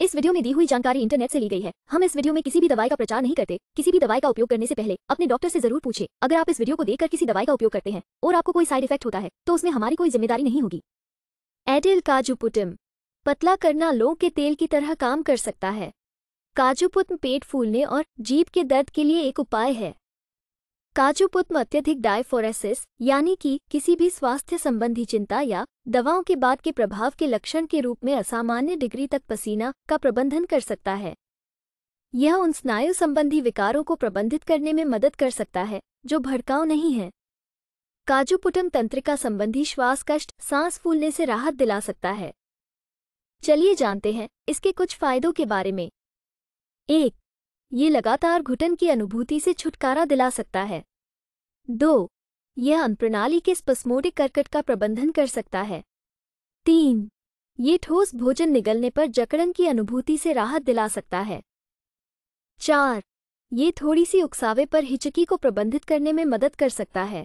इस वीडियो में दी हुई जानकारी इंटरनेट से ली गई है हम इस वीडियो में किसी भी दवाई का प्रचार नहीं करते किसी भी दवाई का उपयोग करने से पहले अपने डॉक्टर से जरूर पूछे अगर आप इस वीडियो को देखकर किसी दवाई का उपयोग करते हैं और आपको कोई साइड इफेक्ट होता है तो उसमें हमारी कोई जिम्मेदारी नहीं होगी एडिल काजूपुटम पतला करना लोग के तेल की तरह काम कर सकता है काजूपुटम पेट फूलने और जीप के दर्द के लिए एक उपाय है काजूपुत्म अत्यधिक डायफोरेसिस यानी कि किसी भी स्वास्थ्य संबंधी चिंता या दवाओं के बाद के प्रभाव के लक्षण के रूप में असामान्य डिग्री तक पसीना का प्रबंधन कर सकता है यह उन स्नायु संबंधी विकारों को प्रबंधित करने में मदद कर सकता है जो भड़काऊ नहीं है काजूपुटम तंत्रिका संबंधी श्वास कष्ट सांस फूलने से राहत दिला सकता है चलिए जानते हैं इसके कुछ फायदों के बारे में एक ये लगातार घुटन की अनुभूति से छुटकारा दिला सकता है दो यह अनप्रणाली के स्पस्मोटिक कर्कट का प्रबंधन कर सकता है तीन ये ठोस भोजन निगलने पर जकड़न की अनुभूति से राहत दिला सकता है चार ये थोड़ी सी उकसावे पर हिचकी को प्रबंधित करने में मदद कर सकता है